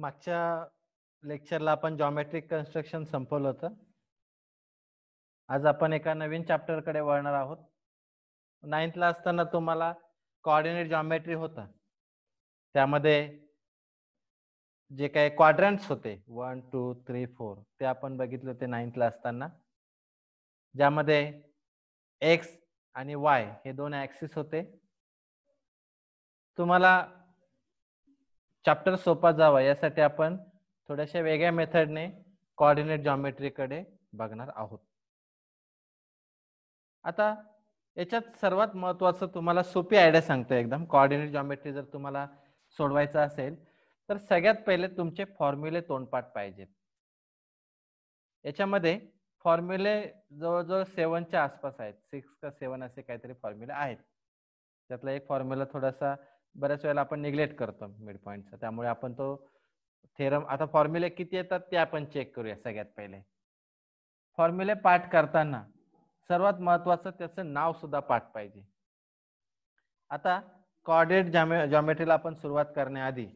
मागच्या लेक्चरला आपण geometric construction संपवलं होतं आज आपण एका नवीन चॅप्टरकडे वळणार आहोत नाईन्थला असताना तुम्हाला कॉर्डिनेट जॉमेट्री होता त्यामध्ये जे काही क्वाड्रंट्स होते वन टू थ्री फोर ते आपण बघितले होते नाईन्थला असताना ज्यामध्ये एक्स आणि वाय हे दोन ॲक्सिस होते तुम्हाला चॅप्टर सोपा जावा यासाठी आपण थोड्याशा वेगळ्या मेथडने कॉर्डिनेट जॉमेट्रीकडे बघणार आहोत आता याच्यात सर्वात महत्वाचं तुम्हाला सोपी आयडिया सांगतो एकदम कॉर्डिनेट जॉमेट्री जर तुम्हाला सोडवायचं असेल तर सगळ्यात पहिले तुमचे फॉर्म्युले तोंडपाठ पाहिजेत याच्यामध्ये फॉर्म्युले जवळजवळ सेवनच्या आसपास आहेत सिक्स का सेवन असे काहीतरी फॉर्म्युले आहेत त्यातला एक फॉर्म्युला थोडासा बऱ्याच वेळेला आपण निग्लेक्ट करतो मिड पॉईंटचा त्यामुळे आपण तो थेरम आता फॉर्म्युले किती येतात ते आपण चेक करूया सगळ्यात पहिले फॉर्म्युले पाठ करताना सर्वात महत्वाचं त्याचं नाव सुद्धा पाठ पाहिजे आता कॉर्डेट जॉमे जॉमेट्रीला आपण सुरुवात करण्याआधी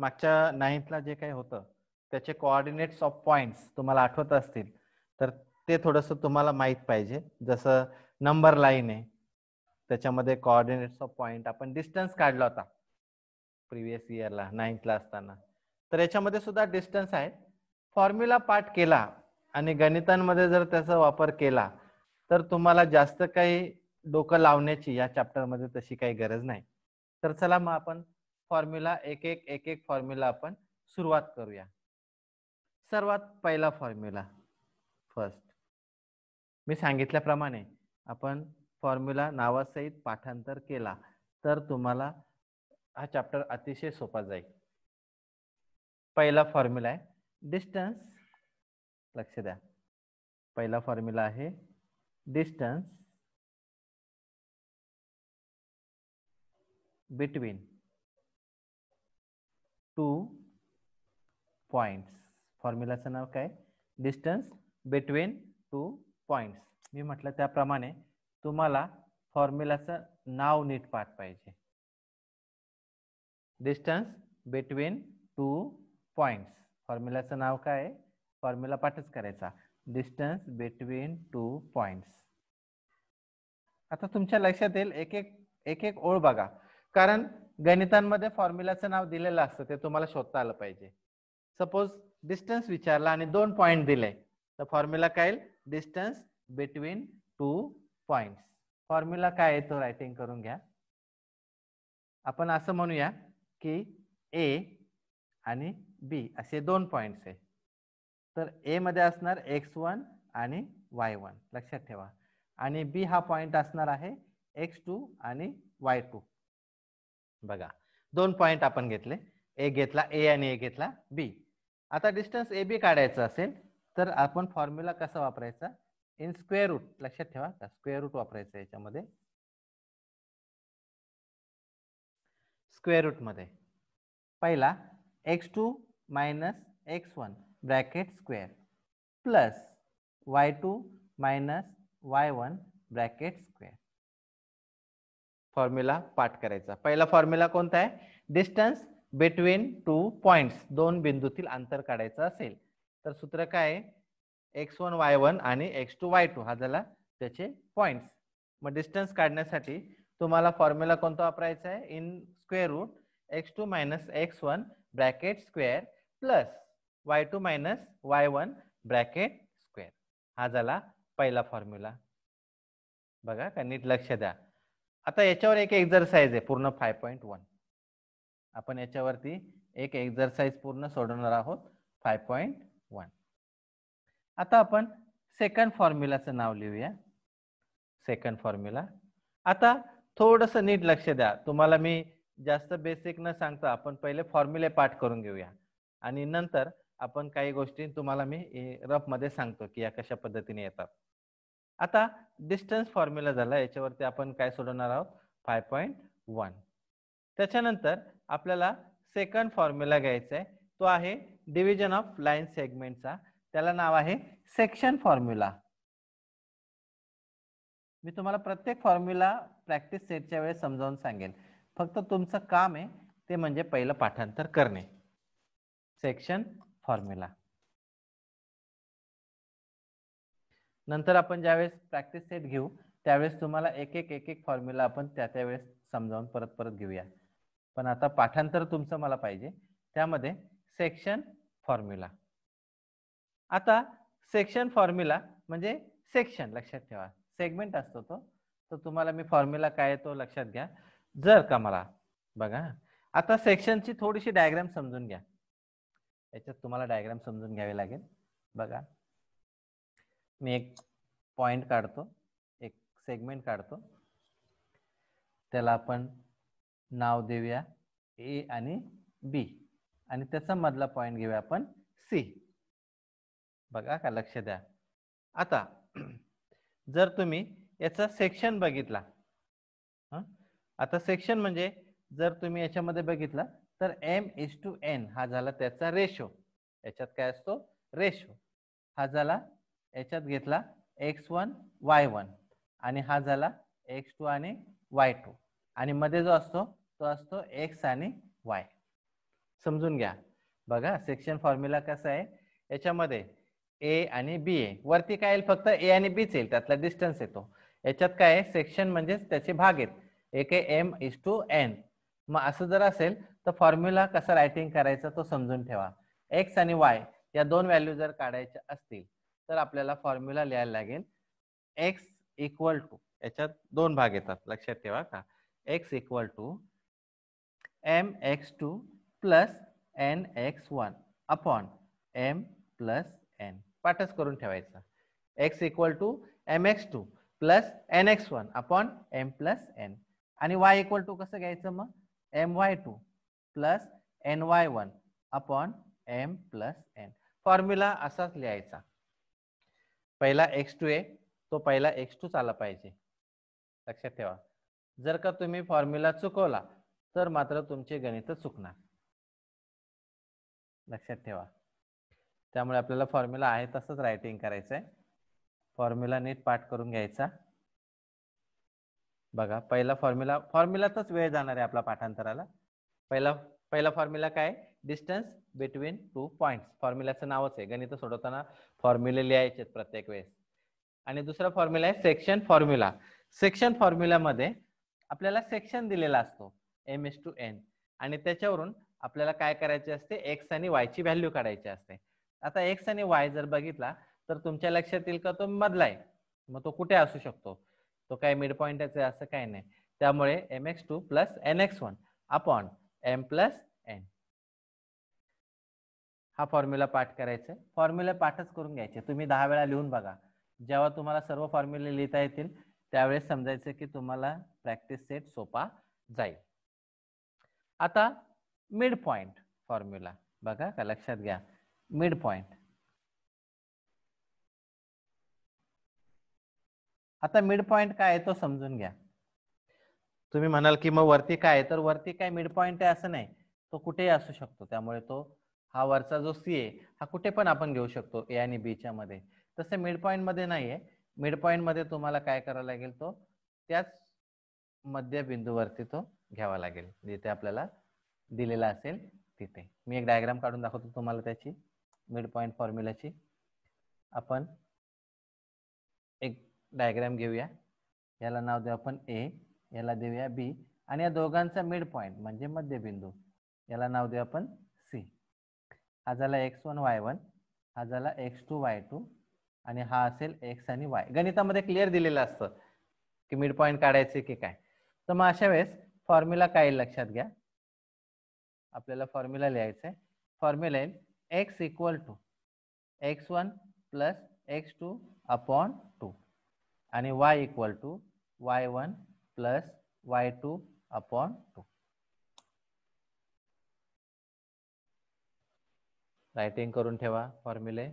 मागच्या नाईन्थला जे काही होतं त्याचे कॉर्डिनेट्स ऑफ पॉइंट्स तुम्हाला आठवत असतील तर ते थोडंसं तुम्हाला माहीत पाहिजे जसं नंबर लाईन आहे त्याच्यामध्ये कॉर्डिनेट्स ऑफ पॉइंट आपण डिस्टन्स काढला होता प्रिव्हियस इयरला नाईन्थला असताना तर याच्यामध्ये सुद्धा डिस्टन्स आहे फॉर्म्युला पाठ केला आणि गणितांमध्ये जर त्याचा वापर केला तर तुम्हाला जास्त काही डोकं लावण्याची या चॅप्टरमध्ये तशी काही गरज नाही तर चला मग आपण फॉर्म्युला एक एक एक एक फॉर्म्युला आपण सुरुवात करूया सर्वात पहिला फॉर्म्युला फर्स्ट मी सांगितल्याप्रमाणे आपण फॉर्म्युला नावासहित पाठांतर केला तर तुम्हाला हा चॅप्टर अतिशय सोपा जाईल पहिला फॉर्म्युला आहे डिस्टन्स लक्ष द्या पहिला फॉर्म्युला आहे डिस्टन्स बिटवीन टू पॉइंट्स फॉर्म्युलाचं नाव काय डिस्टन्स बिटवीन टू पॉइंट्स मी म्हटलं त्याप्रमाणे तुम्हाला फॉर्म्युलाचं नाव नीट पाठ पाहिजे डिस्टन्स बिटवीन टू पॉइंट्स फॉर्म्युलाचं नाव काय आहे फॉर्म्युला पाठच करायचा डिस्टन्स बिटवीन टू पॉइंट्स आता तुमच्या लक्षात येईल एक एक एक एक ओळ बघा कारण गणितांमध्ये फॉर्म्युलाचं नाव दिलेलं असतं ते तुम्हाला शोधता आलं पाहिजे सपोज डिस्टन्स विचारला आणि दोन पॉइंट दिले तर फॉर्म्युला काय distance between two point formula काय आहे तो रायटिंग करून घ्या आपण असं म्हणूया की ए आणि बी असे दोन पॉइंट्स आहे तर ए मध्ये असणार एक्स वन आणि वाय वन लक्षात ठेवा आणि बी हा पॉइंट असणार आहे एक्स टू आणि वाय टू बघा दोन पॉइंट आपण घेतले ए घेतला ए आणि ए घेतला बी आता डिस्टन्स ए बी काढायचं असेल तर आपण फॉर्म्युला कसा वापरायचा इन स्क्वेअर रूट लक्षात ठेवा का स्क्वेअर रूट वापरायचं याच्यामध्ये स्क्वेअर रूटमध्ये पहिला X two minus x one bracket square plus Y two minus Y one bracket square formula पाठ करायचा पहिला फॉर्म्युला कोणता आहे डिस्टन्स बिटवीन टू पॉइंट्स दोन बिंदूतील अंतर काढायचं असेल तर सूत्र काय आहे एक्स वन वाय वन आणि एक्स टू वाय टू हा झाला त्याचे पॉइंट्स मग डिस्टन्स काढण्यासाठी तुम्हाला फॉर्म्युला कोणता वापरायचा आहे in square root x two minus x one bracket square plus Y two minus Y one bracket square हा झाला पहिला फॉर्म्युला बघा का नीट लक्ष द्या आता याच्यावर एक एक्झरसाइज आहे पूर्ण फाय पॉईंट वन आपण याच्यावरती एक एक्झरसाइज पूर्ण सोडवणार आहोत फाय पॉईंट आता आपण सेकंड फॉर्म्युलाचं नाव लिहूया सेकंड फॉर्म्युला आता थोडंसं नीट लक्ष द्या तुम्हाला मी जास्त बेसिक न सांगता आपण पहिले फॉर्म्युले पाठ करून घेऊया आणि नंतर आपण काही गोष्टी तुम्हाला मी मध्ये सांगतो की या कशा पद्धतीने येतात आता डिस्टन्स फॉर्म्युला झाला याच्यावरती आपण काय सोडवणार आहोत फाय पॉईंट वन त्याच्यानंतर आपल्याला सेकंड फॉर्म्युला घ्यायचा आहे तो आहे डिव्हिजन ऑफ लाईन सेगमेंटचा त्याला नाव आहे सेक्शन फॉर्म्युला मी तुम्हाला प्रत्येक फॉर्म्युला प्रॅक्टिस सेटच्या वेळेस समजावून सांगेन फक्त तुमचं काम आहे ते म्हणजे पहिलं पाठांतर करणे सेक्शन फॉर्म्युला नंतर आपण ज्यावेळेस प्रॅक्टिस सेट घेऊ त्यावेळेस तुम्हाला एक एक एक एक फॉर्म्युला आपण त्या त्यावेळेस समजावून परत परत घेऊया पण आता पाठांतर तुमचं मला पाहिजे त्यामध्ये सेक्शन फॉर्म्युला आता सेक्शन फॉर्म्युला म्हणजे सेक्शन लक्षात ठेवा सेगमेंट असतो तो तर तुम्हाला मी फॉर्म्युला काय तो लक्षात घ्या जर का मला बघा आता सेक्शनची थोडीशी डायग्राम समजून घ्या याच्यात तुम्हाला डायग्राम समजून घ्यावी लागेल बघा मी एक पॉइंट काढतो एक सेगमेंट काढतो त्याला आपण नाव देऊया ए आणि बी आणि त्याचा मधला पॉइंट घेऊया आपण सी बघा का लक्ष द्या आता जर तुम्ही याचा सेक्शन बघितला आता सेक्शन म्हणजे जर तुम्ही याच्यामध्ये बघितला तर एम इज टू एन हा झाला त्याचा रेशो याच्यात काय असतो रेशो हा झाला याच्यात घेतला एक्स वन वाय वन आणि हा झाला एक्स टू आणि वाय टू आणि मध्ये जो असतो तो असतो एक्स आणि वाय समजून घ्या बघा सेक्शन फॉर्म्युला कसा आहे याच्यामध्ये ए आणि बी ए वरती काय येईल फक्त ए आणि बीच येईल त्यातला डिस्टन्स येतो याच्यात काय आहे सेक्शन म्हणजेच त्याचे भाग आहेत एक आहे एम इज टू एन मग असं जर असेल तर फॉर्म्युला कसा रायटिंग करायचं तो समजून ठेवा एक्स आणि वाय या दोन व्हॅल्यू जर काढायच्या असतील तर आपल्याला फॉर्म्युला लिहायला लागेल एक्स इक्वल टू याच्यात दोन भाग येतात लक्षात ठेवा का X equal to M x two plus N x one upon M plus N पाठच करून ठेवायचा X equal to M x two plus N x one upon M plus N आणि वाय इक्वल टू कसं घ्यायचं मग M Y two plus N Y one upon M plus N formula असाच लिहायचा पहिला एक्स टू ए तो पहिला X to चाला पाहिजे लक्षात ठेवा जर का तुम्ही फॉर्म्युला चुकवला तर मात्र तुमचे गणित चुकणार लक्षात ठेवा त्यामुळे आपल्याला फॉर्म्युला आहे तसंच रायटिंग करायचं आहे फॉर्म्युला नीट पाठ करून घ्यायचा बघा पहिला फॉर्म्युला फॉर्म्युलातच वेळ जाणार आहे आपला पाठांतराला पहिला पहिला फॉर्म्युला काय डिस्टन्स बिटवीन टू पॉइंट फॉर्म्युलाचं नावच आहे गणित सोडवताना फॉर्म्युले लिहायचे प्रत्येक वेळेस आणि दुसरा फॉर्म्युला आहे सेक्शन फॉर्म्युला सेक्शन फॉर्म्युलामध्ये आपल्याला सेक्शन दिलेला असतो एम एस टू एन आणि त्याच्यावरून आपल्याला काय करायचे असते एक्स आणि वायची व्हॅल्यू काढायची असते आता एक्स आणि वाय जर बघितला तर तुमच्या लक्षात येईल का तो मधला आहे मग तो कुठे असू शकतो तो काय मिड पॉइंट आहे असं काही नाही त्यामुळे M x two plus N x one upon M plus N हा फॉर्म्युला पाठ करायचा फॉर्म्युला पाठच करून घ्यायचे तुम्ही दहा वेळा लिहून बघा जेव्हा तुम्हाला सर्व फॉर्म्युले लिहिता येतील त्यावेळेस समजायचं की तुम्हाला प्रॅक्टिस सेट सोपा जाईल आता मिड पॉइंट फॉर्म्युला बघा का लक्षात घ्या पॉइंट आता पॉइंट काय आहे तो समजून घ्या तुम्ही म्हणाल की मग वरती काय तर वरती काय पॉइंट आहे असं नाही तो कुठेही असू शकतो त्यामुळे तो हा वरचा जो सी आहे हा कुठे पण आपण घेऊ शकतो ए आणि बीच्या मध्ये तसे मिड पॉईंटमध्ये नाही आहे मिड मध्ये तुम्हाला काय करावं लागेल तो त्याच मध्य वरती तो घ्यावा लागेल जिथे आपल्याला दिलेला असेल तिथे मी एक डायग्राम काढून दाखवतो तुम्हाला त्याची मिड पॉईंट फॉर्म्युलाची आपण एक डायग्राम घेऊया याला नाव देऊ आपण ए याला देऊया बी आणि या दोघांचा मिड पॉईंट म्हणजे मध्यबिंदू याला नाव देऊ आपण सी हा झाला एक्स वन वाय वन हा झाला एक्स टू वाय टू आणि हा असेल एक्स आणि वाय गणितामध्ये क्लिअर दिलेलं असतं की मिड पॉईंट काढायचे की काय तर मग अशा वेळेस फॉर्म्युला काय लक्षात घ्या आपल्याला फॉर्म्युला लिहायचं आहे फॉर्म्युला येईल X equal to x one plus x two upon two आणि Y equal to Y one plus Y two upon two writing करून ठेवा फॉर्म्युले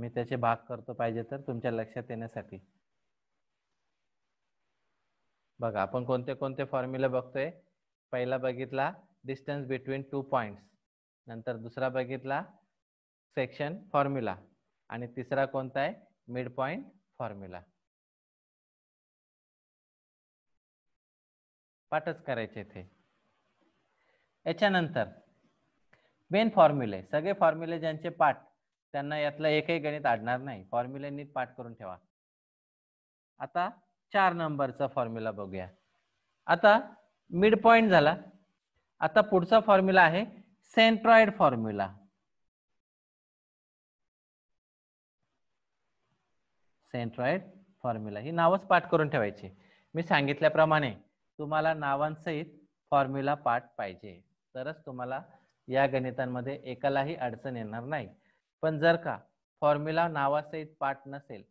मी त्याचे भाग करतो पाहिजे तर तुमच्या लक्षात येण्यासाठी बघा आपण कोणते कोणते फॉर्म्युले बघतोय पहिला बघितला डिस्टन्स बिटवीन टू पॉइंट्स नंतर दुसरा बघितला सेक्शन फॉर्म्युला आणि तिसरा कोणता आहे मिड पॉइंट फॉर्म्युला पाठच करायचे ते याच्यानंतर मेन फॉर्म्युले सगळे फॉर्म्युले ज्यांचे पाठ त्यांना यातलं एकही गणित आढणार नाही फॉर्म्युले नीट पाठ करून ठेवा आता चार नंबरचा फॉर्म्युला बघूया आता मिड पॉइंट झाला आता पुढचा फॉर्म्युला आहे सेंट्रॉइड फॉर्म्युला सेंट्रॉइड फॉर्म्युला ही नावच पाठ करून ठेवायची मी सांगितल्याप्रमाणे तुम्हाला नावांसहित फॉर्म्युला पाठ पाहिजे तरच तुम्हाला या गणितांमध्ये एकालाही अडचण येणार नाही पण जर का फॉर्म्युला नावासहित पाठ नसेल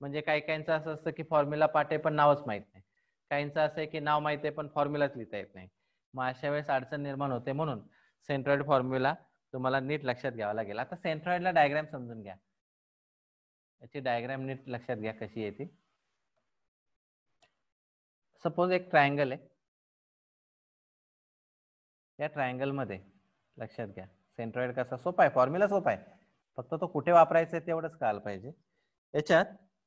म्हणजे काही काहींचं असं असतं की फॉर्म्युला पाठ आहे पण नावच माहीत नाही काहींचं असं आहे की नाव माहीत आहे पण फॉर्म्युलाच लिहिता येत नाही मग अशा वेळेस अडचण निर्माण होते म्हणून सेंट्रॉइड फॉर्म्युला तुम्हाला नीट लक्षात घ्यावा लागेल आता सेंट्रॉइडला डायग्राम समजून घ्या याची डायग्राम नीट लक्षात घ्या कशी आहे ती सपोज एक ट्रायंगल आहे या ट्रायंगल मध्ये लक्षात घ्या सेंट्रॉइड कसा सोपा आहे फॉर्म्युला सोपा आहे फक्त तो कुठे वापरायचा आहे तेवढंच कळायला पाहिजे याच्यात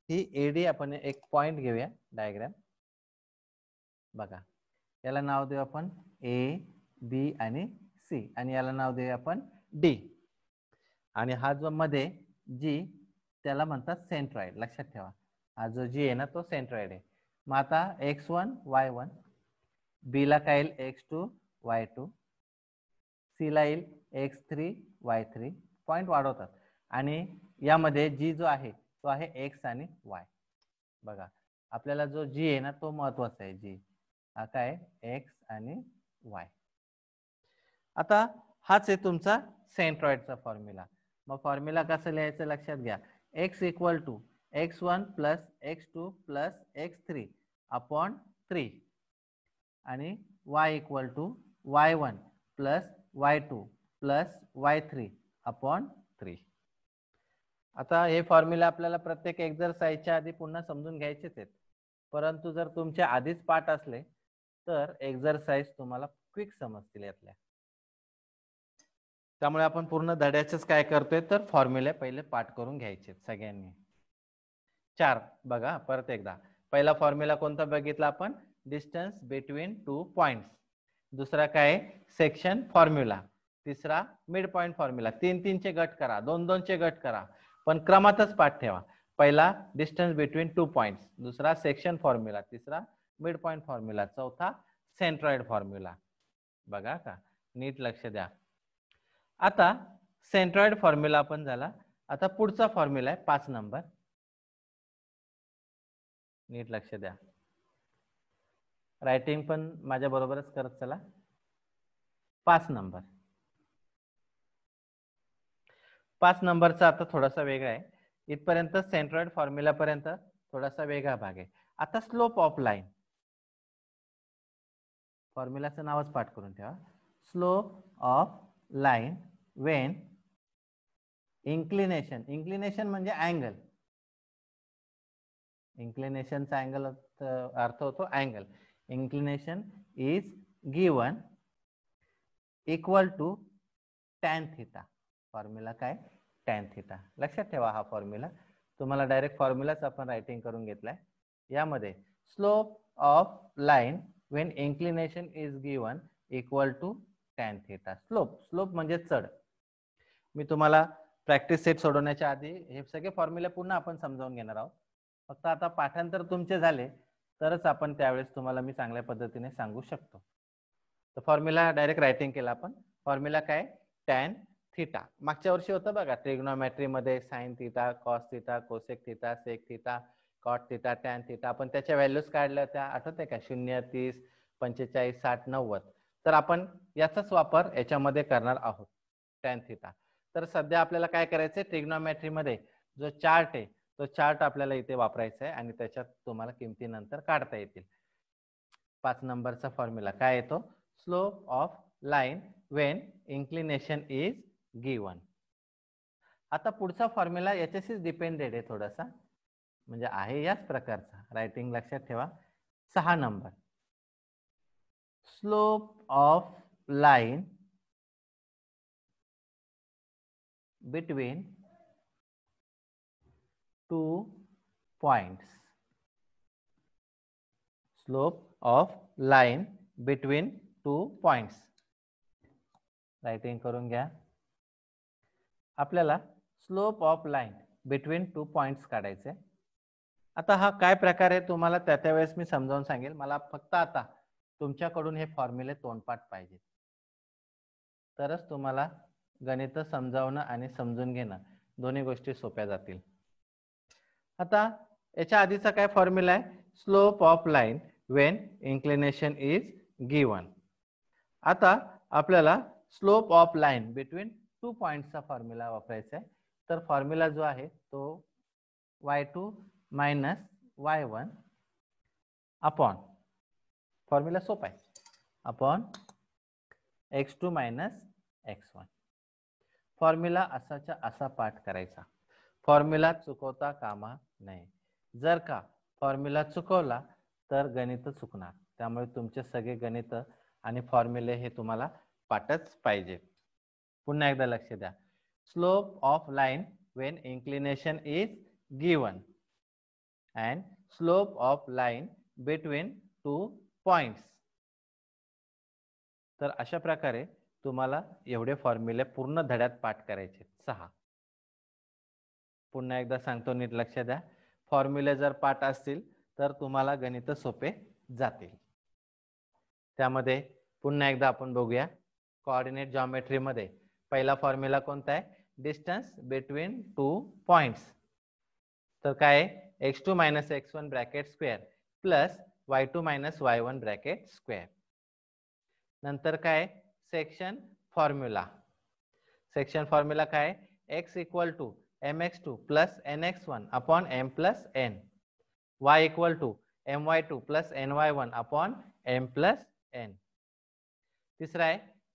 ही एडी आपण एक पॉइंट घेऊया डायग्राम बघा याला नाव देऊ आपण ए बी आणि सी आणि याला नाव देऊ आपण डी आणि हा जो मध्ये जी त्याला म्हणतात सेंट्रॉइड लक्षात ठेवा हा जो जी आहे ना तो सेंट्रॉइड आहे मग आता एक्स वन वाय वन बीला काय येईल एक्स टू वाय टू सीला येईल X three Y three point वाढवतात आणि यामध्ये जी जो आहे तो आहे एक्स आणि वाय बघा आपल्याला जो जी आहे ना तो महत्वाचा आहे जी हा काय एक्स आणि वाय आता हाच आहे तुमचा सेंट्रॉइडचा फॉर्म्युला मग फॉर्म्युला कसं लिहायचं लक्षात घ्या X equal to x one plus x two plus x three upon three आणि Y equal to Y one plus Y two plus Y three upon three आता हे फॉर्म्युला आपल्याला प्रत्येक एक्झरसाईजच्या आधी पुन्हा समजून घ्यायचेच आहेत परंतु जर तुमच्या आधीच पाठ असले तर एक्झरसाइज तुम्हाला क्विक समजतील यातल्या त्यामुळे आपण पूर्ण धड्याचेच काय करतोय तर फॉर्म्युले पहिले पाठ करून घ्यायचे सगळ्यांनी चार बघा परत एकदा पहिला फॉर्म्युला कोणता बघितला आपण डिस्टन्स बिटवीन टू पॉइंट्स दुसरा काय सेक्शन फॉर्म्युला तिसरा मिड पॉइंट फॉर्म्युला तीन तीनचे गट करा दोन दोनचे गट करा पण क्रमातच पाठ ठेवा पहिला डिस्टन्स बिटवीन टू पॉइंट्स दुसरा सेक्शन फॉर्म्युला तिसरा मिड पॉइंट फॉर्म्युला चौथा सेंट्रॉइड फॉर्म्युला बघा का नीट लक्ष द्या आता सेंट्रॉइड फॉर्म्युला पण झाला आता पुढचा फॉर्म्युला आहे पाच नंबर नीट लक्ष द्या रायटिंग पण माझ्या बरोबरच करत चला पाच नंबर पाच नंबरचा आता थोडासा वेगळा आहे इथपर्यंत सेंट्रॉइड पर्यंत थोडासा वेगळा भाग आहे आता स्लोप ऑफ लाईन फॉर्म्युलाचं नावच पाठ करून ठेवा slope of line when inclination inclination म्हणजे अँगल इन्क्लिनेशनचा अँगल अर्थ होतो angle inclination is given equal to tan theta formula काय टॅन थिटा लक्षात ठेवा हा फॉर्म्युला तुम्हाला डायरेक्ट फॉर्म्युलाच आपण रायटिंग करून घेतलाय यामध्ये slope of line when inclination is given equal to tan theta slope slope म्हणजे चढ मी तुम्हाला प्रॅक्टिस सेट सोडवण्याच्या आधी हे सगळे फॉर्म्युला पुन्हा आपण समजावून घेणार आहोत फक्त आता पाठांतर तुमचे झाले तरच आपण त्यावेळेस तुम्हाला मी चांगल्या पद्धतीने सांगू शकतो तर फॉर्म्युला डायरेक्ट रायटिंग केला आपण फॉर्म्युला काय टॅन थिटा मागच्या वर्षी होतं बघा ट्रिग्नॉमॅट्रीमध्ये sine theta cos theta cosec theta sec theta cot theta tan theta आपण त्याच्या व्हॅल्यूज काढल्या होत्या आठवते का शून्य तीस पंचेचाळीस साठ नव्वद तर आपण याचाच वापर याच्यामध्ये करणार आहोत टॅन थिटा तर सध्या आपल्याला काय करायचंय मध्ये जो चार्ट आहे तो चार्ट आपल्याला इथे वापरायचा आहे आणि त्याच्यात तुम्हाला किमती नंतर काढता येतील पाच नंबरचा फॉर्म्युला काय येतो slope of line when inclination is given आता पुढचा फॉर्म्युला याच्याशीच डिपेंडेड आहे थोडासा म्हणजे आहे याच प्रकारचा रायटिंग लक्षात ठेवा सहा number slope of line between two points slope of line between two points writing करून घ्या आपल्याला slope of line between two points काढायचे आता हा काय प्रकार आहे तुम्हाला त्या त्यावेळेस मी समजावून सांगेल मला फक्त आता तुमच्याकडून हे फॉर्म्युले तोंडपाठ पाहिजे तरच तुम्हाला गणित समजावणं आणि समजून घेणं दोन्ही गोष्टी सोप्या जातील आता याच्या आधीचा काय फॉर्म्युला आहे slope of line when inclination is given आता आपल्याला slope of line between two पॉइंटचा फॉर्म्युला वापरायचा आहे तर फॉर्म्युला जो आहे तो Y two minus Y one upon formula सोपा आहे upon x two minus x one formula असाच्या असा पाठ करायचा फॉर्म्युला चुकवता कामा नाही जर का फॉर्म्युला चुकवला तर गणित चुकणार त्यामुळे तुमचे सगळे गणित आणि फॉर्म्युले हे तुम्हाला पाठच पाहिजे पुन्हा एकदा लक्ष द्या slope of line when inclination is given and slope of line between two points तर अशा प्रकारे तुम्हाला एवढे फॉर्म्युले पूर्ण धड्यात पाठ करायचे सहा पुन्हा एकदा सांगतो नीट लक्ष द्या फॉर्म्युले जर पाठ असतील तर तुम्हाला गणित सोपे जातील त्यामध्ये पुन्हा एकदा आपण बघूया कॉर्डिनेट जॉमेट्रीमध्ये पहिला फॉर्म्युला कोणता आहे डिस्टन्स बिटवीन टू पॉइंट्स तर काय x two minus x one bracket square plus Y two minus Y one bracket square नंतर काय सेक्शन फॉर्मूला सेक्शन फॉर्मूला का है X equal to M x two plus N x one upon M plus N Y equal to M Y two plus N Y one upon M plus N तीसरा है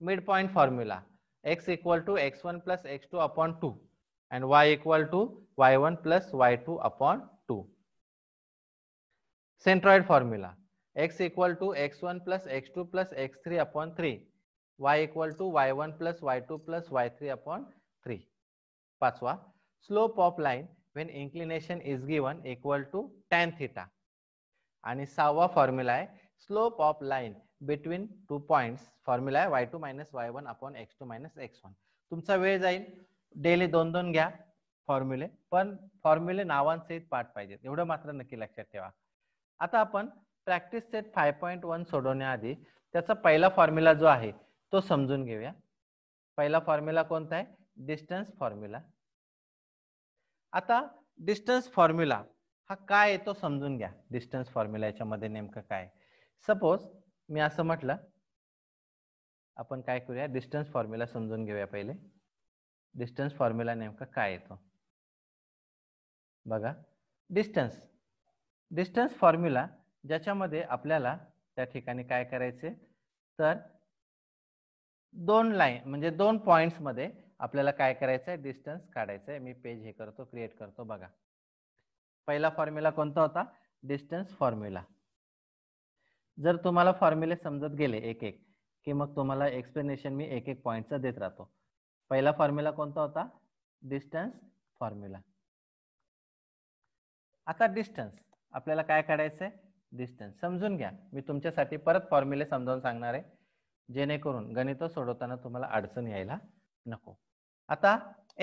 mid point formula X equal to x one plus x two upon to end Y equal to Y one plus Y two upon two centroid formula X equal to x one plus x two plus x three upon three Y equal to Y one plus Y two plus Y three upon three पाचवा slope of line when inclination is given equal to tan theta आणि सहावा formula आहे slope of line between two points formula आहे Y two minus Y one upon x two minus x one तुमचा वेळ जाईल daily दोन दोन घ्या फॉर्म्युले पण फॉर्म्युले नावांसहित पाठ पाहिजेत एवढं मात्र नक्की लक्षात ठेवा आता आपण practice set five point one सोडवण्याआधी त्याचा पहिला फॉर्म्युला जो आहे तो समजून घेऊया पहिला फॉर्म्युला कोणता आहे डिस्टन्स फॉर्म्युला आता डिस्टन्स फॉर्म्युला हा काय आहे तो समजून घ्या डिस्टन्स फॉर्म्युला याच्यामध्ये नेमकं काय सपोज मी असं म्हटलं आपण काय करूया डिस्टन्स फॉर्म्युला समजून घेऊया पहिले डिस्टन्स फॉर्म्युला नेमकं काय येतो बघा डिस्टन्स डिस्टन्स फॉर्म्युला ज्याच्यामध्ये आपल्याला त्या ठिकाणी काय करायचे तर दोन लाईन म्हणजे दोन पॉइंट्स मध्ये आपल्याला काय करायचंय डिस्टन्स काढायचं आहे मी पेज हे करतो क्रिएट करतो बघा पहिला फॉर्म्युला कोणता होता डिस्टन्स फॉर्म्युला जर तुम्हाला फॉर्म्युले समजत गेले एक एक की मग तुम्हाला एक्सप्लेनेशन मी एक एक पॉईंटचा देत राहतो पहिला फॉर्म्युला कोणता होता डिस्टन्स फॉर्म्युला आता डिस्टन्स आपल्याला काय काढायचंय डिस्टन्स समजून घ्या मी तुमच्यासाठी परत फॉर्म्युले समजावून सांगणार आहे जेणेकरून गणित सोडवताना तुम्हाला अडचण यायला नको आता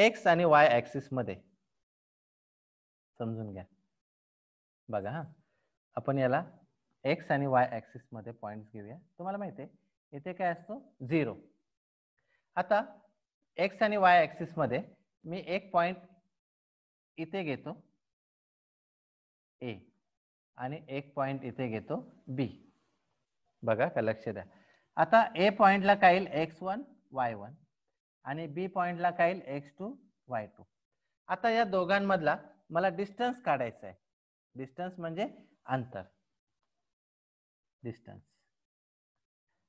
एक्स आणि वाय ऍक्सिस मध्ये समजून घ्या बघा हा आपण याला एक्स आणि वाय ऍक्सिस मध्ये पॉइंट घेऊया तुम्हाला माहिती आहे इथे काय असतो झिरो आता एक्स आणि वाय ऍक्सिस मध्ये मी एक पॉइंट इथे घेतो ए आणि एक पॉइंट इथे घेतो बी बघा का लक्ष द्या आता ए पॉइंटला काय येईल एक्स वन वाय वन आणि बी पॉइंटला काय येईल एक्स टू वाय टू आता या दोघांमधला मला डिस्टन्स काढायचा आहे डिस्टन्स म्हणजे अंतर डिस्टन्स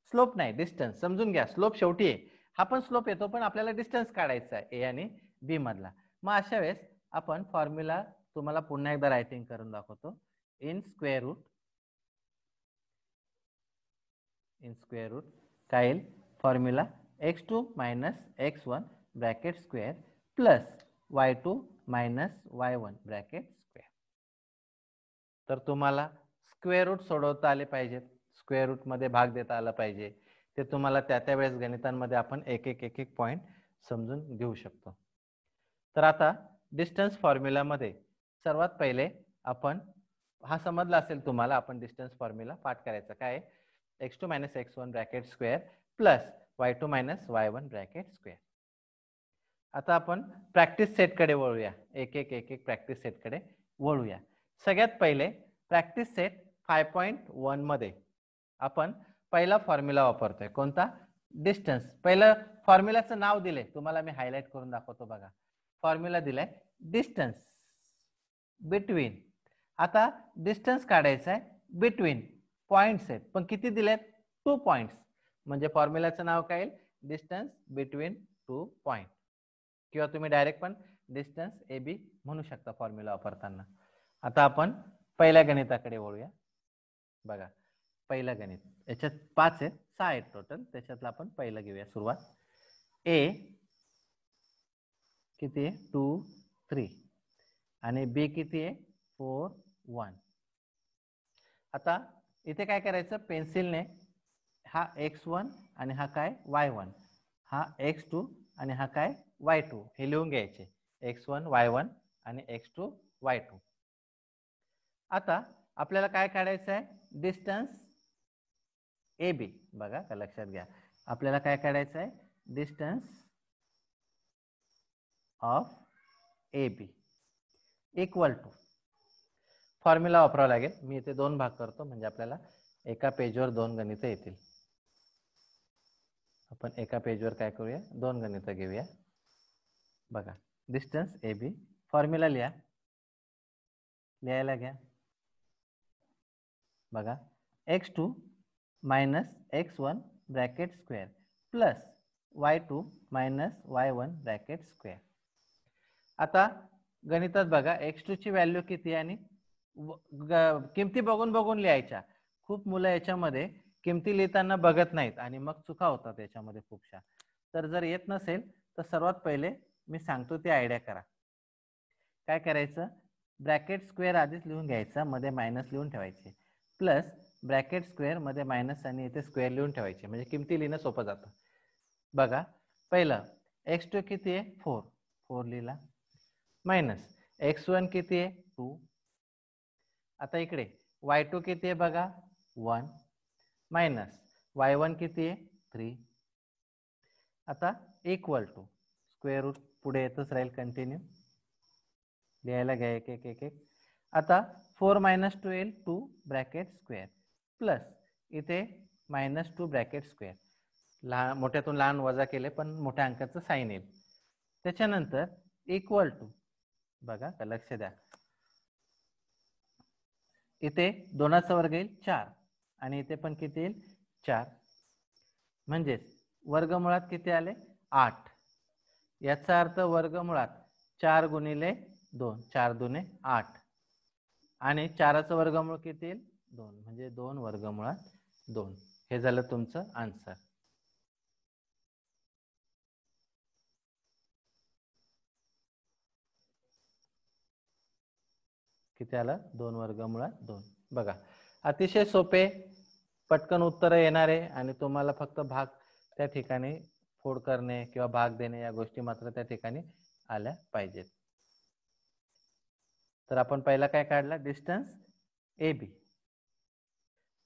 स्लोप नाही डिस्टन्स समजून घ्या स्लोप शेवटी आहे हा पण स्लोप येतो पण आपल्याला डिस्टन्स काढायचा आहे ए आणि बी मधला मग अशा वेळेस आपण फॉर्म्युला तुम्हाला पुन्हा एकदा रायटिंग करून दाखवतो in square root in square root Kyle formula x2 minus x1 square square plus y2 minus Y one bracket square तर तुम्हाला स्क्वेअर रूट सोडवता आले पाहिजेत स्क्वेअर रूटमध्ये भाग देता आला पाहिजे ते तुम्हाला त्या त्या वेळेस गणितांमध्ये आपण एक एक एक एक पॉईंट समजून घेऊ शकतो तर आता डिस्टन्स फॉर्म्युलामध्ये सर्वात पहिले आपण हा समजला असेल तुम्हाला आपण डिस्टन्स फॉर्म्युला पाठ करायचा काय x2 minus x1 bracket square plus y2 minus Y one bracket square आता आपण प्रॅक्टिस सेटकडे वळूया एक एक एक एक प्रॅक्टिस सेटकडे वळूया सगळ्यात पहिले प्रॅक्टिस सेट फाय पॉईंट वनमध्ये आपण पहिला फॉर्म्युला वापरतोय कोणता डिस्टन्स पहिलं फॉर्म्युलाचं नाव दिले तुम्हाला मी हायलाईट करून दाखवतो बघा फॉर्म्युला दिलाय डिस्टन्स बिटवीन आता डिस्टन्स काढायचा आहे बिटवीन पॉइंट्स आहेत पण किती दिलेत टू पॉइंट्स म्हणजे फॉर्म्युलाचं नाव काय येईल डिस्टन्स बिटवीन टू पॉइंट किंवा तुम्ही डायरेक्ट पण डिस्टन्स ए बी म्हणू शकता फॉर्म्युला वापरताना आता आपण पहिल्या गणिताकडे वळूया बघा पहिलं गणित याच्यात पाच आहेत सहा आहेत टोटल त्याच्यातला आपण पहिलं घेऊया सुरुवात ए किती आहे टू थ्री आणि बी किती आहे फोर वन आता इथे काय करायचं पेन्सिलने हा एक्स वन आणि हा काय वाय वन हा एक्स टू आणि हा काय वाय टू हे लिहून घ्यायचे एक्स वन वाय वन आणि एक्स टू वाय टू आता आपल्याला काय काढायचं आहे डिस्टन्स ए बी बघा का लक्षात घ्या आपल्याला काय काढायचं आहे distance of A B equal to formula वापरावा लागेल मी इथे दोन भाग करतो म्हणजे आपल्याला एका पेजवर दोन गणितं येतील आपण एका पेजवर काय करूया दोन गणितं घेऊया बघा डिस्टन्स ए बी फॉर्म्युला लिहा लिहायला घ्या बघा x two minus x one bracket square plus Y two minus Y one bracket square आता गणितात बघा एक्स ची व्हॅल्यू किती आहे आणि किमती बघून बघून लिहायच्या खूप मुलं याच्यामध्ये किमती लिहिताना बघत नाहीत आणि मग चुका होतात याच्यामध्ये खूपशा तर जर येत नसेल तर सर्वात पहिले मी सांगतो ते आयडिया करा काय करायचं ब्रॅकेट स्क्वेअर आधीच लिहून घ्यायचा मध्ये मायनस लिहून ठेवायचे प्लस ब्रॅकेट स्क्वेअर मध्ये मायनस आणि इथे स्क्वेअर लिहून ठेवायचे म्हणजे किमती लिहिणं सोपं जातं बघा पहिलं एक्स टू किती आहे फोर फोर लिहिला मायनस एक्स वन किती आहे टू आता इकडे वाय टू किती आहे बघा वन मायनस वाय वन किती आहे थ्री आता इक्वल टू स्क्वेअर रूट पुढे येतच राहील कंटिन्यू लिहायला घ्या एक एक एक एक आता फोर मायनस टू येईल टू ब्रॅकेट स्क्वेअर प्लस इथे मायनस टू ब्रॅकेट स्क्वेअर लहान मोठ्यातून लहान वजा केले पण मोठ्या अंकाचं साईन येईल त्याच्यानंतर इक्वल टू बघा लक्ष द्या इथे दोनाचा वर्ग येईल चार आणि इथे पण किती येईल चार म्हणजेच वर्गमुळात किती आले आठ याचा अर्थ वर्गमुळात चार गुणिले दोन चार दुने आठ आणि चाराचं वर्गमूळ किती येईल दोन म्हणजे दोन वर्गमुळात दोन हे झालं तुमचं आन्सर किती आलं दोन वर्ग मुळात दोन बघा अतिशय सोपे पटकन उत्तर येणार आहे आणि तुम्हाला फक्त भाग त्या ठिकाणी फोड करणे किंवा भाग देणे या गोष्टी मात्र त्या ठिकाणी आल्या पाहिजेत तर आपण पहिला काय काढला डिस्टन्स ए बी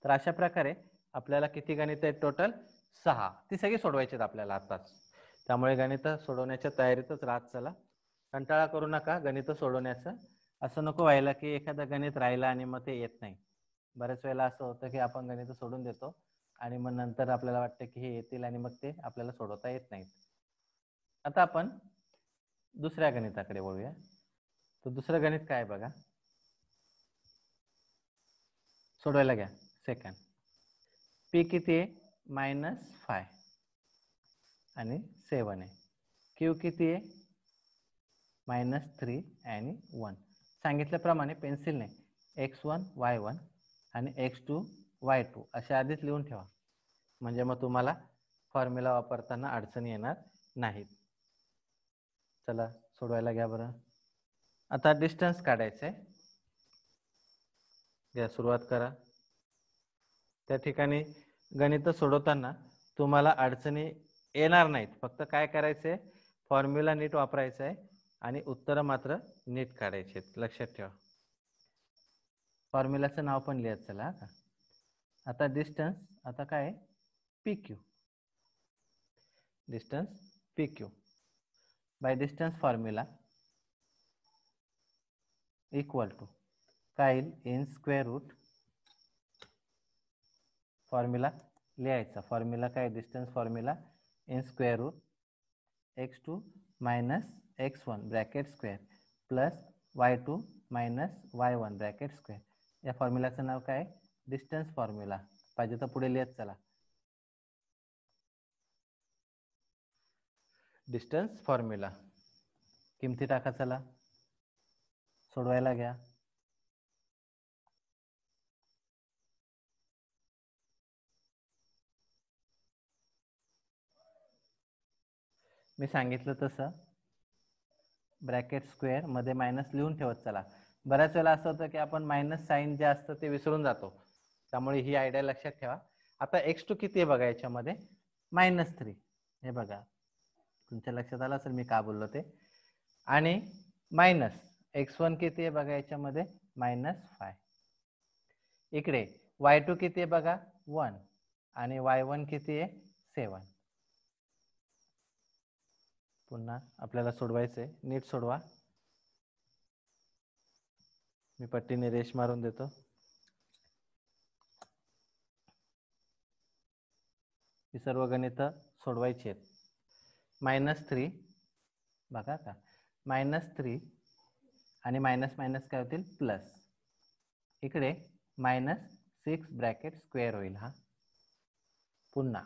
तर अशा प्रकारे आपल्याला किती गणित आहेत टोटल सहा ती सगळी सोडवायची आपल्याला आताच त्यामुळे गणित सोडवण्याच्या तयारीतच राहत चला कंटाळा करू नका गणित सोडवण्याचं असं नको व्हायला की एखादा गणित राहिला आणि मग ते येत नाही बऱ्याच वेळेला असं होतं की आपण गणित सोडून देतो आणि मग नंतर आपल्याला वाटतं की हे येतील आणि मग ते आपल्याला सोडवता येत नाहीत आता आपण दुसऱ्या गणिताकडे वळूया तर दुसरं गणित काय बघा सोडवायला घ्या सेकंड पी किती आहे मायनस फाय आणि सेवन आहे क्यू किती आहे मायनस थ्री आणि वन सांगितल्याप्रमाणे पेन्सिलने एक्स वन वाय वन आणि एक्स टू वाय टू असे आधीच लिहून ठेवा म्हणजे मग तुम्हाला फॉर्म्युला वापरताना अडचणी येणार नाहीत चला सोडवायला घ्या बरं आता डिस्टन्स काढायचं आहे घ्या सुरुवात करा त्या ठिकाणी गणित सोडवताना तुम्हाला अडचणी येणार नाहीत फक्त काय करायचं आहे फॉर्म्युला नीट वापरायचा आहे आणि उत्तरं मात्र नीट काढायचे लक्षात ठेवा फॉर्म्युलाचं नाव पण लिहित चला का आता डिस्टन्स आता काय P Q distance P Q by distance formula equal to काय येईल इन स्क्वेअर रूट फॉर्म्युला लिहायचा फॉर्म्युला काय distance formula in square root x two minus x1 bracket square plus Y two minus Y one bracket square या फॉर्म्युलाचं नाव काय distance formula पाहिजे तर पुढे लिहित चला डिस्टन्स फॉर्म्युला किमती टाका चला सोडवायला घ्या मी सांगितलं तसं ब्रॅकेट स्क्वेअर मध्ये मायनस लिहून ठेवत चला बऱ्याच वेळा असं होतं की आपण मायनस साईन जे असतं ते विसरून जातो त्यामुळे ही आयडिया लक्षात ठेवा आता एक्स टू किती आहे बघा याच्यामध्ये मायनस थ्री हे बघा तुमच्या लक्षात आलं असेल मी का बोललो ते आणि मायनस एक्स वन किती आहे बघा याच्यामध्ये मायनस फाय इकडे वाय टू किती आहे बघा वन आणि वाय वन किती आहे सेवन पुन्हा आपल्याला सोडवायचं आहे नीट सोडवा मी पट्टीने रेश मारून देतो ही सर्व गणित सोडवायची आहेत मायनस थ्री बघा का मायनस थ्री आणि मायनस मायनस काय होतील प्लस इकडे मायनस सिक्स ब्रॅकेट स्क्वेअर होईल हा पुन्हा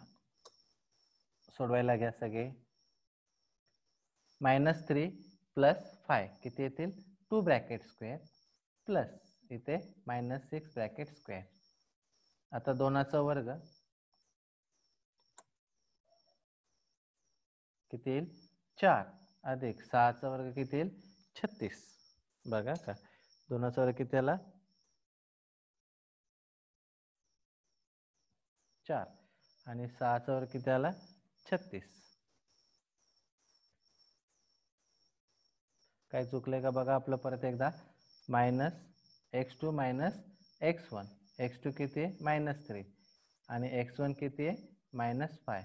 सोडवायला घ्या सगळे मायनस थ्री प्लस फाय किती येतील टू ब्रॅकेट स्क्वेअर प्लस इथे मायनस सिक्स ब्रॅकेट स्क्वेअर आता दोनाचा वर्ग किती येईल चार अधिक सहाचा वर्ग किती येईल छत्तीस बघा का दोनाचा वर्ग किती आला चार आणि सहाचा वर्ग किती आला छत्तीस काय चुकलं का बघा आपलं परत एकदा minus x two minus x one x two किती आहे मायनस थ्री आणि एक्स वन किती आहे मायनस फाय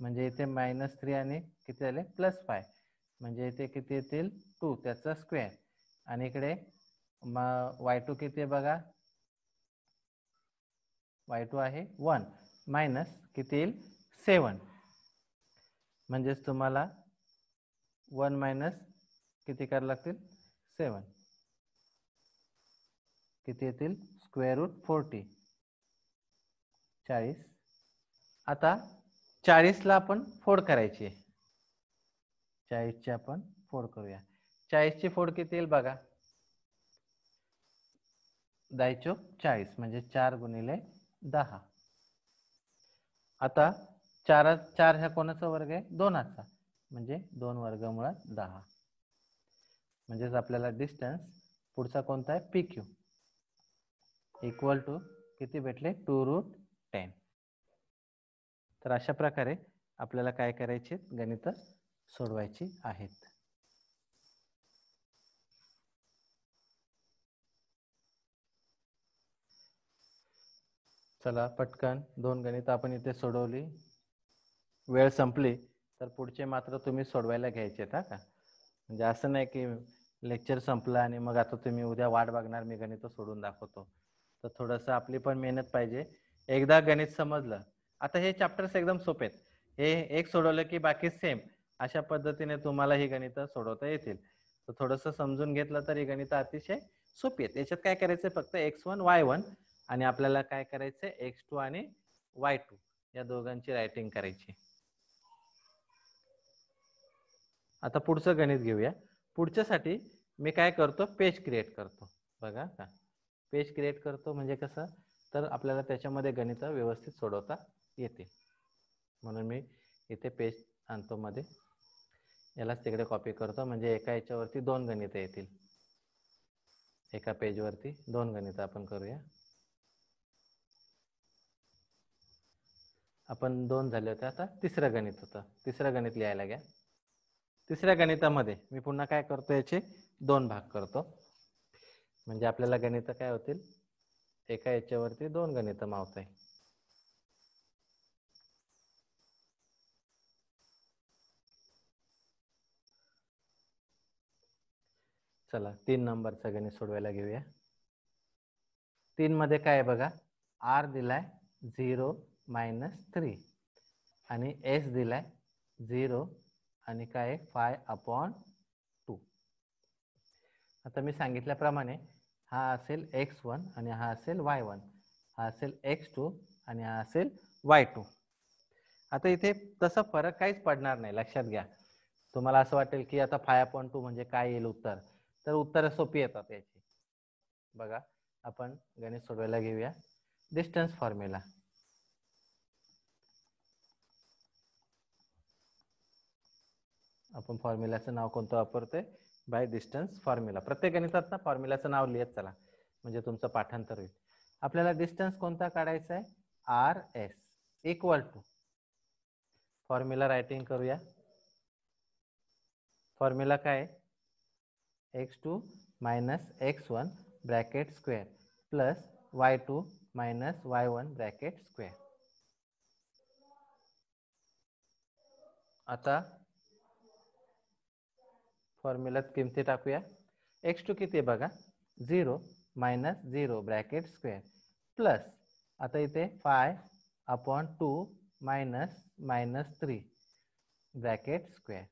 म्हणजे इथे मायनस थ्री आणि किती आले प्लस फाय म्हणजे इथे किती येतील टू त्याचा स्क्वेअर आणि इकडे मग वाय टू किती आहे बघा वाय टू आहे वन मायनस किती येईल सेवन म्हणजेच तुम्हाला वन मायनस किती करायला लागतील सेवन किती येतील स्क्वेअर रूट फोर्टी चाळीस आता चाळीसला आपण फोड करायची आहे चाळीसची आपण फोड करूया चाळीसची फोड किती येईल बघा दायचो चाळीस म्हणजे चार गुणिले दहा आता चार चार ह्या कोणाचा वर्ग आहे दोनाचा म्हणजे दोन वर्ग मुळात दहा म्हणजेच आपल्याला डिस्टन्स पुढचा कोणता आहे पी क्यू इक्वल टू किती भेटले टू रूट टेन तर अशा प्रकारे आपल्याला काय करायचे गणित सोडवायची आहेत चला पटकन दोन गणित आपण इथे सोडवली वेळ संपली तर पुढचे मात्र तुम्ही सोडवायला घ्यायचे का म्हणजे असं नाही की लेक्चर संपलं आणि मग आता तुम्ही उद्या वाट बघणार मी गणित सोडून दाखवतो तर थोडस आपली पण मेहनत पाहिजे एकदा गणित समजलं आता हे चॅप्टर्स एकदम सोपे हे एक सोडवलं की बाकी सेम अशा पद्धतीने तुम्हाला ही गणित सोडवता येतील तर थोडस समजून घेतलं तर ही गणित अतिशय सोपी आहेत याच्यात काय करायचं फक्त एक्स वन वाय वन आणि आपल्याला काय करायचं एक्स टू आणि वाय टू या दोघांची रायटिंग करायची आता पुढचं गणित घेऊया पुढच्यासाठी मी काय करतो पेज क्रिएट करतो बघा का पेज क्रिएट करतो म्हणजे कसं तर आपल्याला त्याच्यामध्ये गणित व्यवस्थित सोडवता येतील म्हणून मी इथे पेज आणतो मध्ये यालाच तिकडे कॉपी करतो म्हणजे एका याच्यावरती दोन गणितं येतील एका पेजवरती दोन गणितं आपण करूया आपण दोन झाले होते आता तिसरं गणित होतं तिसरं गणित लिहायला घ्या तिसऱ्या गणितामध्ये मी पुन्हा काय करतो याचे दोन भाग करतो म्हणजे आपल्याला गणित काय होतील एका याच्यावरती दोन गणित मावत आहे चला तीन नंबरचं गणित सोडवायला घेऊया तीन मध्ये काय आहे बघा आर दिलाय झिरो मायनस थ्री आणि एस दिलाय झिरो आणि काय आहे फाय अपॉन टू आता मी सांगितल्याप्रमाणे हा असेल एक्स वन आणि हा असेल वाय वन हा असेल एक्स टू आणि हा असेल वाय टू आता इथे तसा फरक काहीच पडणार नाही लक्षात घ्या तुम्हाला असं वाटेल की आता फाय अपॉन टू म्हणजे काय येईल उत्तर तर उत्तर सोपी येतात याची बघा आपण गणेश सोडवायला घेऊया डिस्टन्स फॉर्म्युला आपण फॉर्म्युलाचं नाव कोणतं वापरतोय बाय डिस्टन्स फॉर्म्युला प्रत्येक गणितात ना फॉर्म्युलाचं नाव लिहित चला म्हणजे तुमचं पाठांतर होईल आपल्याला डिस्टन्स कोणता काढायचा आहे R S equal to formula writing करूया फॉर्म्युला काय x two minus x one bracket square plus Y two minus Y one bracket square आता फॉर्म्युलात किमती टाकूया एक्स टू किती आहे बघा zero minus zero bracket square plus आता इथे five upon two minus minus three bracket square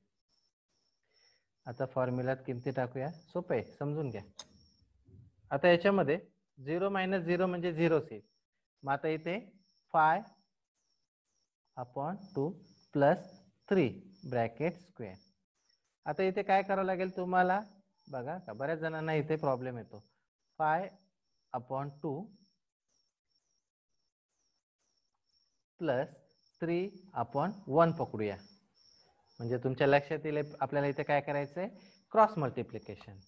आता फॉर्म्युलात किमती टाकूया सोपे समजून घ्या आता याच्यामध्ये झिरो मायनस झिरो म्हणजे झिरो सी मग आता इथे five upon two plus three bracket square आता इथे काय करावं लागेल तुम्हाला बघा का बऱ्याच जणांना इथे प्रॉब्लेम येतो five upon two plus three upon one पकडूया म्हणजे तुमच्या लक्षात येईल आपल्याला इथे काय करायचंय क्रॉस मल्टिप्लिकेशन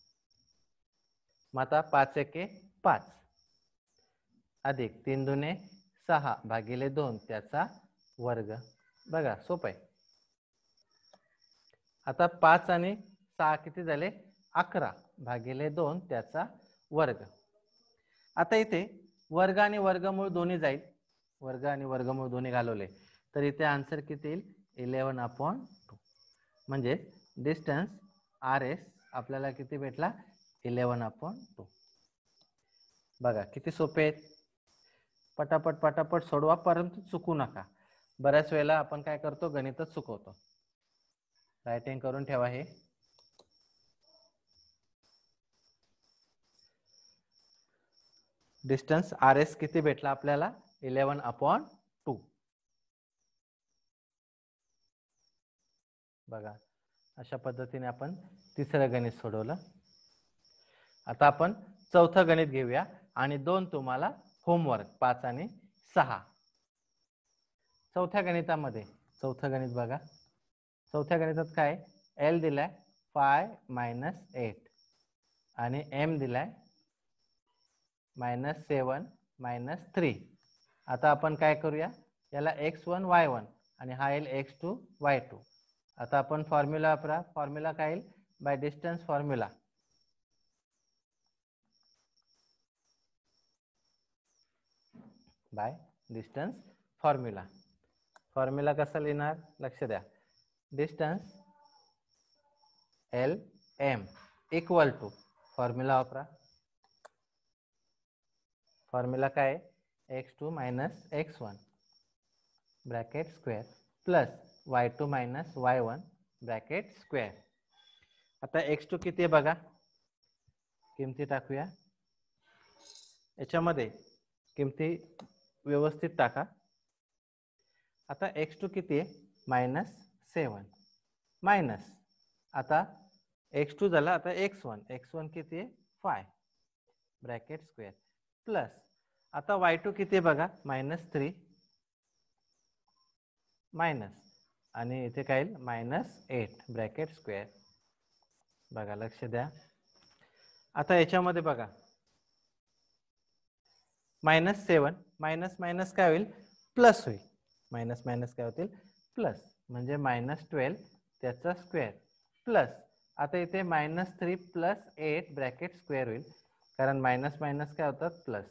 मग आता पाच एके पाच अधिक तीन दुने सहा भागिले दोन त्याचा वर्ग बघा सोपं आहे आता पाच आणि सहा किती झाले अकरा भागिले दोन त्याचा वर्ग आता इथे वर्ग आणि वर्गमूळ दोन्ही जाईल वर्ग आणि वर्गमूळ दोन्ही घालवले तर इथे आन्सर किती येईल इलेवन अपॉन टू म्हणजे डिस्टन्स आर एस आपल्याला किती भेटला इलेवन अपॉन टू बघा किती सोपे आहेत पटापट पटापट सोडवा परंतु चुकू नका बऱ्याच वेळेला आपण काय करतो गणितच चुकवतो रायटिंग करून ठेवा हे डिस्टन्स आर एस किती भेटला आपल्याला इलेवन अपॉन टू बघा अशा पद्धतीने आपण तिसरं गणित सोडवलं आता आपण चौथं गणित घेऊया आणि दोन तुम्हाला होमवर्क पाच आणि सहा चौथ्या गणितामध्ये चौथं गणित बघा चौथ्या गणितात काय एल दिलाय फाय मायनस एट आणि एम दिलाय मायनस सेवन मायनस थ्री आता आपण काय करूया याला एक्स वन वाय वन आणि हा येईल एक्स टू वाय टू आता आपण फॉर्म्युला वापरा फॉर्म्युला काय येईल by distance formula by distance formula formula कसा लिहिणार लक्ष द्या distance L M equal to formula वापरा फॉर्म्युला काय x two minus x one bracket square plus Y two minus Y one bracket square आता एक्स टू किती आहे बघा किमती टाकूया याच्यामध्ये किमती व्यवस्थित टाका आता एक्स टू किती आहे मायनस सेवन मायनस आता एक्स टू झाला आता एक्स वन एक्स वन किती आहे फाय ब्रॅकेट स्क्वेअर प्लस आता वाय टू किती आहे बघा मायनस थ्री मायनस आणि इथे काय मायनस एट ब्रॅकेट स्क्वेअर बघा लक्ष द्या आता याच्यामध्ये बघा मायनस सेवन मायनस मायनस काय होईल प्लस होईल मायनस मायनस काय होतील प्लस म्हणजे मायनस ट्वेल्व त्याचा स्क्वेअर प्लस आता इथे minus three plus eight bracket square होईल कारण मायनस मायनस काय होतात प्लस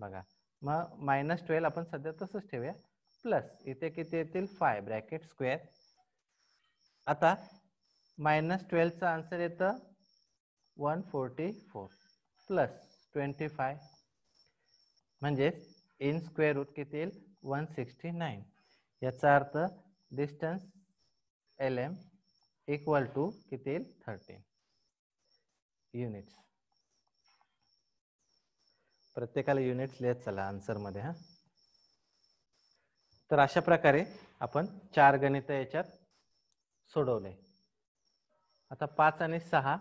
बघा मग मायनस ट्वेल्व आपण सध्या तसंच ठेवूया प्लस इथे किती येतील फाय ब्रॅकेट स्क्वेअर आता मायनस ट्वेल्वचा आन्सर येतं one forty four plus twenty five म्हणजेच इन स्क्वेअर रूट किती येईल वन सिक्स्टी नाईन याचा अर्थ डिस्टन्स lm इक्वल टू किती येईल थर्टीन युनिट्स प्रत्येकाला युनिट्स लिहित चला आन्सरमध्ये हा तर अशा प्रकारे आपण चार गणित याच्यात सोडवले आता पाच आणि सहा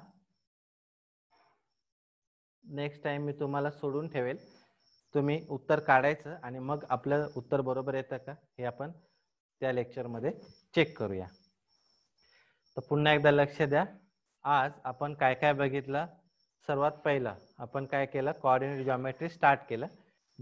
नेक्स्ट टाइम मी तुम्हाला सोडून ठेवेल तुम्ही उत्तर काढायचं आणि मग आपलं उत्तर बरोबर येतं का हे आपण त्या लेक्चरमध्ये चेक करूया तर पुन्हा एकदा लक्ष द्या आज आपण काय काय बघितलं सर्वात पहिलं आपण काय केलं कॉर्डिनेट जॉमेट्री स्टार्ट केलं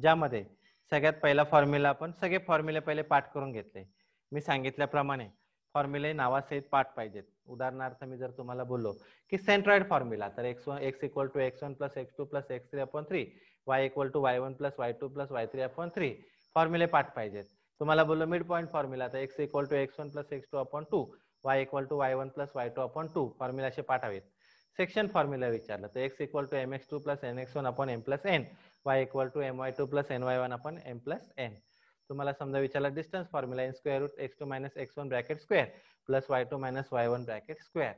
ज्यामध्ये सगळ्यात पहिला फॉर्म्युला आपण सगळे फॉर्म्युले पहिले पाठ करून घेतले मी सांगितल्याप्रमाणे फॉर्म्युले नावासहित पाठ पाहिजेत उदाहरणार्थ मी जर तुम्हाला बोललो की सेंट्रॉइड फॉर्म्युला तर x one x equal to x one plus x two plus x three upon three Y equal to Y one plus Y two plus Y three upon three फॉर्म्युले पाठ पाहिजेत तुम्हाला बोललो मिड पॉईंट फॉर्म्युला तर x equal to x one plus x two upon two y equal to Y one plus Y two upon two फॉर्म्युलाचे पाठवेत section formula विचारलं तर x equal to M x two plus N x one upon M plus N y equal to m Y two plus N Y one upon M plus n तुम्हाला समजा विचारला distance formula in square root x two minus x one bracket square plus Y two minus Y one bracket square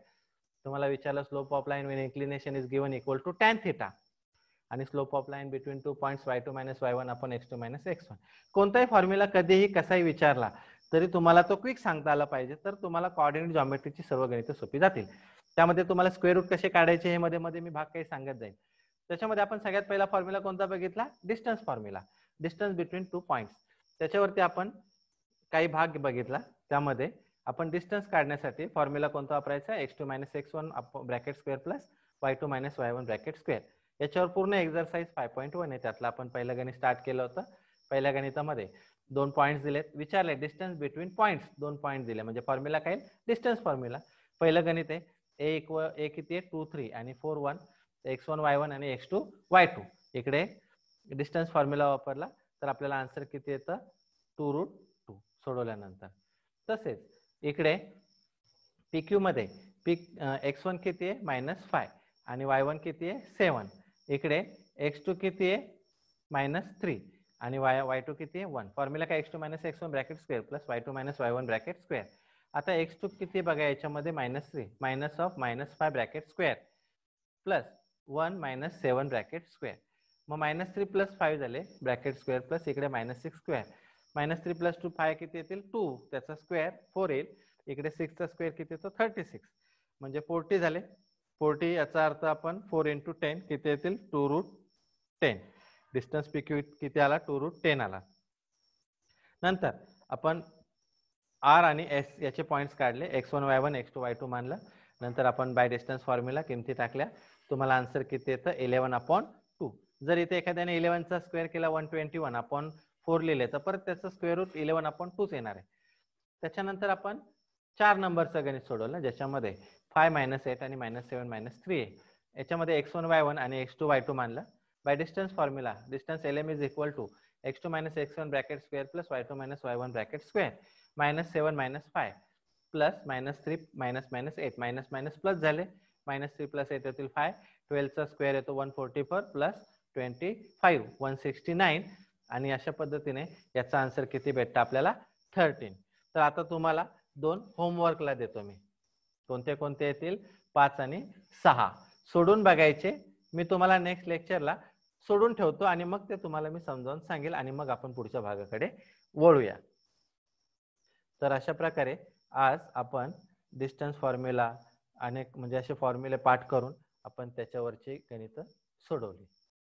तुम्हाला विचारलं slope of line when inclination is given equal to tan theta आणि slope of line between two points y two minus Y one upon x two minus x one कोणताही formula कधीही कसाही विचारला तरी तुम्हाला तो क्विक सांगता आला पाहिजे तर तुम्हाला कॉर्डिनेट जॉमेट्रीची सर्व गणित सोपी जातील त्यामध्ये तुम्हाला स्क्वेअर रूट कसे काढायचे हे मध्ये मध्ये मी भाग काही सांगत जाईल त्याच्यामध्ये आपण सगळ्यात पहिला फॉर्म्युला कोणता बघितला distance formula distance between two points त्याच्यावरती आपण काही भाग बघितला त्यामध्ये आपण डिस्टन्स काढण्यासाठी फॉर्म्युला कोणता वापरायचा x two minus x one bracket square plus Y two minus Y one bracket square याच्यावर पूर्ण एक्झरसाइज फाय पॉईंट वन आहे त्यातला आपण पहिलं गणित स्टार्ट केलं होतं पहिल्या गणितामध्ये दोन पॉईंट्स दिलेत विचारले डिस्टन्स बिटवीन पॉईंट्स दोन पॉईंट दिले म्हणजे फॉर्म्युला काय डिस्टन्स फॉर्म्युला पहिलं गणित आहे एक व ए किती आहे टू थ्री आणि four one x one Y one आणि एक्स टू वाय टू इकडे डिस्टन्स फॉर्म्युला वापरला तर आपल्याला आन्सर किती येतं टू रूट टू सोडवल्यानंतर तसेच इकडे पी क्यू मध्ये पी एक्स वन किती आहे मायनस फाय आणि वाय वन किती आहे सेवन इकडे एक्स टू किती आहे मायनस थ्री आणि वाय वाय टू किती आहे वन फॉर्म्युला काय x two minus x one bracket square plus Y two minus Y one bracket square आता एक्स टू किती आहे बघा याच्यामध्ये minus three minus of minus five bracket square plus one minus seven bracket square मग minus three plus five झाले bracket square plus इकडे minus six square minus three plus two five किती येतील to त्याचा स्क्वेअर फोर येईल इकडे सिक्सचा square किती येतो थर्टी सिक्स म्हणजे फोर्टी झाले फोर्टी याचा अर्थ आपण फोर इंटू टेन किती येतील two root ten distance P Q किती आला टू रूट टेन आला नंतर आपण आर आणि एस याचे पॉईंट्स काढले x one Y one x two Y two मानलं नंतर आपण बाय डिस्टन्स फॉर्म्युला किमती टाकल्या तुम्हाला आन्सर किती येतं इलेव्हन अपॉन टू जर इथे एखाद्याने इलेव्हनचा स्क्वेअर केला one twenty one upon four लिहिले तर परत त्याचं स्क्वेअर रूट इलेव्हन अपॉन टूच येणार आहे त्याच्यानंतर आपण चार नंबरचं गणित सोडवलं ज्याच्यामध्ये फाय मायनस एट आणि मायनस सेवन मायनस थ्री आहे याच्यामध्ये एक्स वन वाय वन आणि एक्स टू वाय टू मानलं by distance formula distance L M is equal to x two minus x one bracket square plus Y two minus Y one bracket square minus seven minus five plus minus three minus minus eight minus minus plus झाले minus three plus eight येतील five ट्वेल्थचा square येतो one forty four plus twenty five one sixty nine आणि अशा पद्धतीने याचा answer किती भेटतं आपल्याला थर्टीन तर आता तुम्हाला दोन होमवर्कला देतो मी कोणते कोणते येतील पाच आणि सहा सोडून बघायचे मी तुम्हाला नेक्स्ट लेक्चरला सोडून ठेवतो आणि मग ते तुम्हाला मी समजावून सांगेल आणि मग आपण पुढच्या भागाकडे वळूया तर अशा प्रकारे आज आपण डिस्टन्स फॉर्म्युला अनेक म्हणजे असे फॉर्म्युले पाठ करून आपण त्याच्यावरची गणित सोडवली